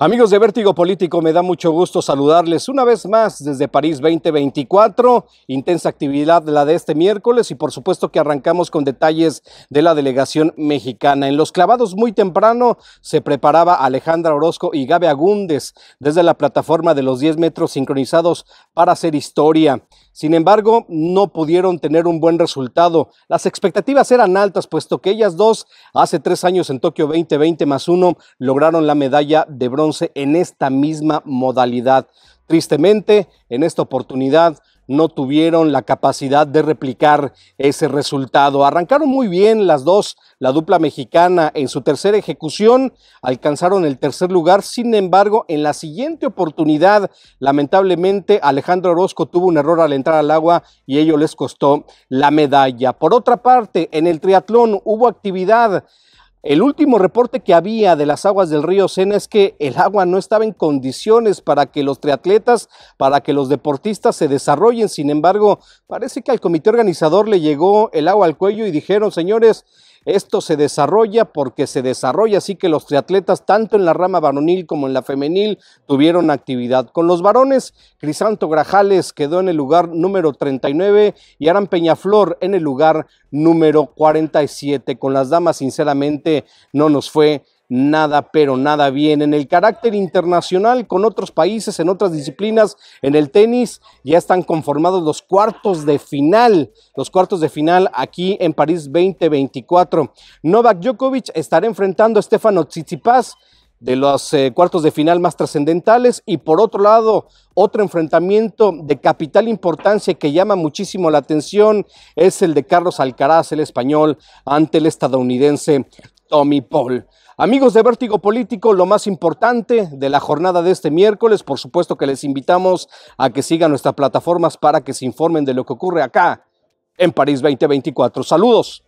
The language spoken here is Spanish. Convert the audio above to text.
Amigos de Vértigo Político, me da mucho gusto saludarles una vez más desde París 2024. Intensa actividad la de este miércoles y por supuesto que arrancamos con detalles de la delegación mexicana. En los clavados muy temprano se preparaba Alejandra Orozco y Gabe Agúndez desde la plataforma de los 10 metros sincronizados para hacer historia. Sin embargo, no pudieron tener un buen resultado. Las expectativas eran altas, puesto que ellas dos, hace tres años en Tokio 2020 más uno, lograron la medalla de bronce en esta misma modalidad. Tristemente, en esta oportunidad no tuvieron la capacidad de replicar ese resultado. Arrancaron muy bien las dos, la dupla mexicana en su tercera ejecución, alcanzaron el tercer lugar, sin embargo, en la siguiente oportunidad, lamentablemente, Alejandro Orozco tuvo un error al entrar al agua y ello les costó la medalla. Por otra parte, en el triatlón hubo actividad el último reporte que había de las aguas del río Sena es que el agua no estaba en condiciones para que los triatletas, para que los deportistas se desarrollen. Sin embargo, parece que al comité organizador le llegó el agua al cuello y dijeron, señores, esto se desarrolla porque se desarrolla así que los triatletas, tanto en la rama varonil como en la femenil, tuvieron actividad. Con los varones, Crisanto Grajales quedó en el lugar número 39 y Aran Peñaflor en el lugar número 47. Con las damas, sinceramente, no nos fue nada, pero nada bien. En el carácter internacional con otros países, en otras disciplinas, en el tenis, ya están conformados los cuartos de final, los cuartos de final aquí en París 2024. Novak Djokovic estará enfrentando a Stefano Tsitsipas de los eh, cuartos de final más trascendentales y por otro lado otro enfrentamiento de capital importancia que llama muchísimo la atención es el de Carlos Alcaraz, el español, ante el estadounidense Tommy Paul. Amigos de Vértigo Político, lo más importante de la jornada de este miércoles, por supuesto que les invitamos a que sigan nuestras plataformas para que se informen de lo que ocurre acá en París 2024. Saludos.